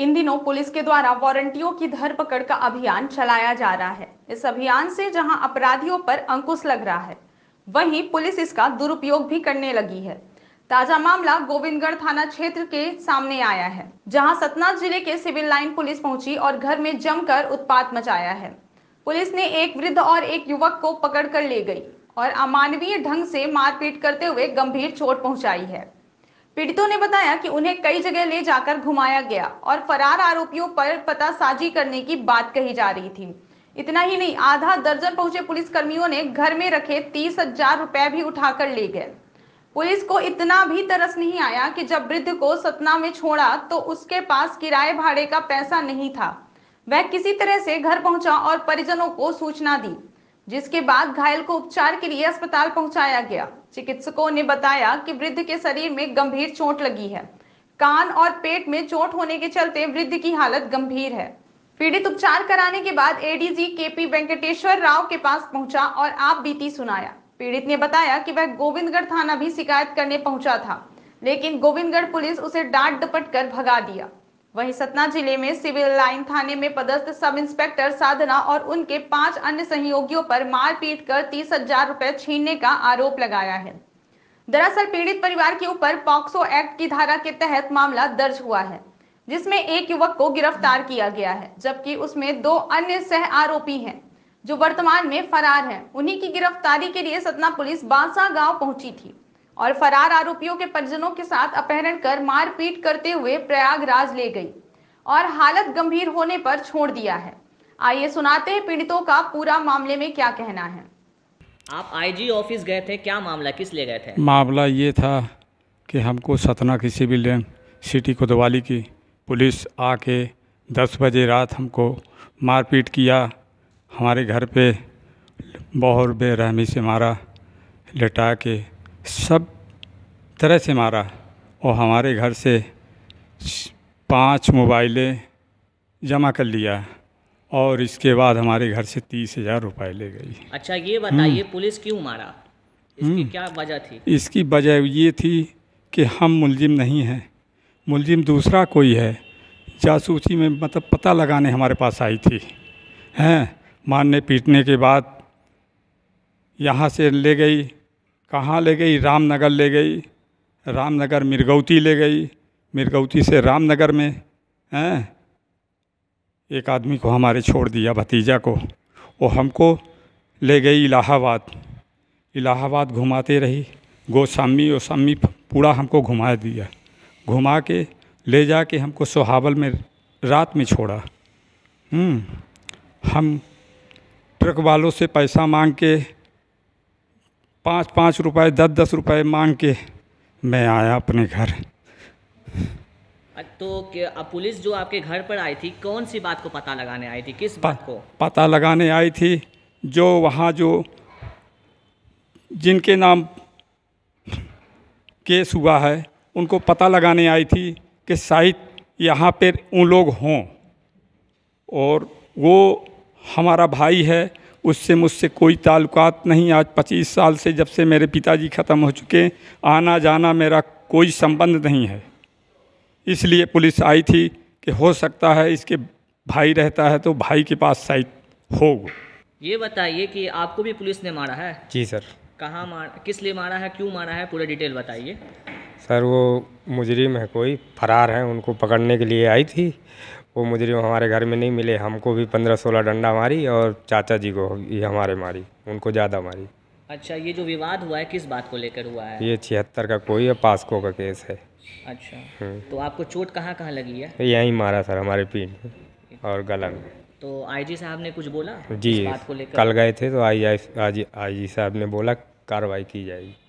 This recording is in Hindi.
इन दिनों पुलिस के द्वारा वारंटियों की धरपकड़ का अभियान चलाया जा रहा है इस अभियान से जहां अपराधियों पर अंकुश लग रहा है वहीं पुलिस इसका दुरुपयोग भी करने लगी है ताजा मामला गोविंदगढ़ थाना क्षेत्र के सामने आया है जहां सतना जिले के सिविल लाइन पुलिस पहुंची और घर में जमकर उत्पात मचाया है पुलिस ने एक वृद्ध और एक युवक को पकड़ कर ले गई और अमानवीय ढंग से मारपीट करते हुए गंभीर चोट पहुंचाई है पीड़ितों ने बताया कि उन्हें कई जगह ले जाकर घुमाया गया और फरार आरोपियों पर पता साजी करने की बात कही जा रही थी इतना ही नहीं आधा दर्जन पहुंचे पुलिस कर्मियों ने घर में रखे तीस हजार रुपए भी उठाकर ले गए पुलिस को इतना भी तरस नहीं आया कि जब वृद्ध को सतना में छोड़ा तो उसके पास किराए भाड़े का पैसा नहीं था वह किसी तरह से घर पहुंचा और परिजनों को सूचना दी जिसके बाद घायल को उपचार के लिए अस्पताल पहुंचाया गया चिकित्सकों ने बताया कि वृद्ध के शरीर में गंभीर चोट लगी है कान और पेट में चोट होने के चलते वृद्ध की हालत गंभीर है पीड़ित उपचार कराने के बाद एडीजी केपी वेंकटेश्वर राव के पास पहुंचा और आप बीती सुनाया पीड़ित ने बताया कि वह गोविंदगढ़ थाना भी शिकायत करने पहुंचा था लेकिन गोविंदगढ़ पुलिस उसे डांट डपट कर भगा दिया वहीं सतना जिले में सिविल लाइन थाने में पदस्थ सब इंस्पेक्टर साधना और उनके पांच अन्य सहयोगियों पर मारपीट कर तीस हजार रूपए छीनने का आरोप लगाया है दरअसल पीड़ित परिवार के ऊपर पॉक्सो एक्ट की धारा के तहत मामला दर्ज हुआ है जिसमें एक युवक को गिरफ्तार किया गया है जबकि उसमें दो अन्य सह आरोपी हैं जो वर्तमान में फरार हैं उन्हीं की गिरफ्तारी के लिए सतना पुलिस बांसा गांव पहुंची थी और फरार आरोपियों के परिजनों के साथ अपहरण कर मारपीट करते हुए प्रयागराज ले गई और हालत गंभीर होने पर छोड़ दिया है आइए सुनाते हैं पीड़ितों का पूरा मामले में क्या कहना है आप आईजी ऑफिस गए थे क्या मामला किस लिए गए थे मामला ये था कि हमको सतना की सिविल लाइन सिटी कोतवाली की पुलिस आके दस बजे रात हमको मारपीट किया हमारे घर पे बहुत बेरहमी से मारा लेटा के सब तरह से मारा और हमारे घर से पाँच मोबाइलें जमा कर लिया और इसके बाद हमारे घर से तीस हज़ार रुपये ले गई अच्छा ये बताइए हम्म। पुलिस क्यों मारा इसकी हम्म। क्या वजह थी इसकी वजह ये थी कि हम मुलजिम नहीं हैं मुलजिम दूसरा कोई है जासूसी में मतलब पता लगाने हमारे पास आई थी हैं मारने पीटने के बाद यहाँ से ले गई कहाँ ले गई रामनगर ले गई रामनगर मिर्गौती ले गई मिर्गौती से रामनगर में हैं एक आदमी को हमारे छोड़ दिया भतीजा को वो हमको ले गई इलाहाबाद इलाहाबाद घुमाते रही गोस्वामी ओसामी पूरा हमको घुमा दिया घुमा के ले जा के हमको सोहावल में रात में छोड़ा हम्म। हम ट्रक वालों से पैसा मांग के पाँच पाँच रुपए दस दस रुपए मांग के मैं आया अपने घर तो पुलिस जो आपके घर पर आई थी कौन सी बात को पता लगाने आई थी किस बात को पता लगाने आई थी जो वहाँ जो जिनके नाम केस हुआ है उनको पता लगाने आई थी कि शायद यहाँ पर उन लोग हों और वो हमारा भाई है उससे मुझसे कोई ताल्लुकात नहीं आज पच्चीस साल से जब से मेरे पिताजी ख़त्म हो चुके आना जाना मेरा कोई संबंध नहीं है इसलिए पुलिस आई थी कि हो सकता है इसके भाई रहता है तो भाई के पास साइट हो ये बताइए कि आपको भी पुलिस ने मारा है जी सर कहाँ मार किस लिए मारा है क्यों मारा है पूरा डिटेल बताइए सर वो मुजरिम है कोई फरार हैं उनको पकड़ने के लिए आई थी वो मुजरिम हमारे घर में नहीं मिले हमको भी पंद्रह सोलह डंडा मारी और चाचा जी को भी हमारे मारी उनको ज़्यादा मारी अच्छा ये जो विवाद हुआ है किस बात को लेकर हुआ है ये छिहत्तर का कोई है पासको का केस है अच्छा हम्म। तो आपको चोट कहाँ कहाँ लगी है यहीं मारा सर हमारे पीठ में और गला में तो आईजी साहब ने कुछ बोला जी बात को लेकर कल गए थे तो आई आई जी साहब ने बोला कार्रवाई की जाएगी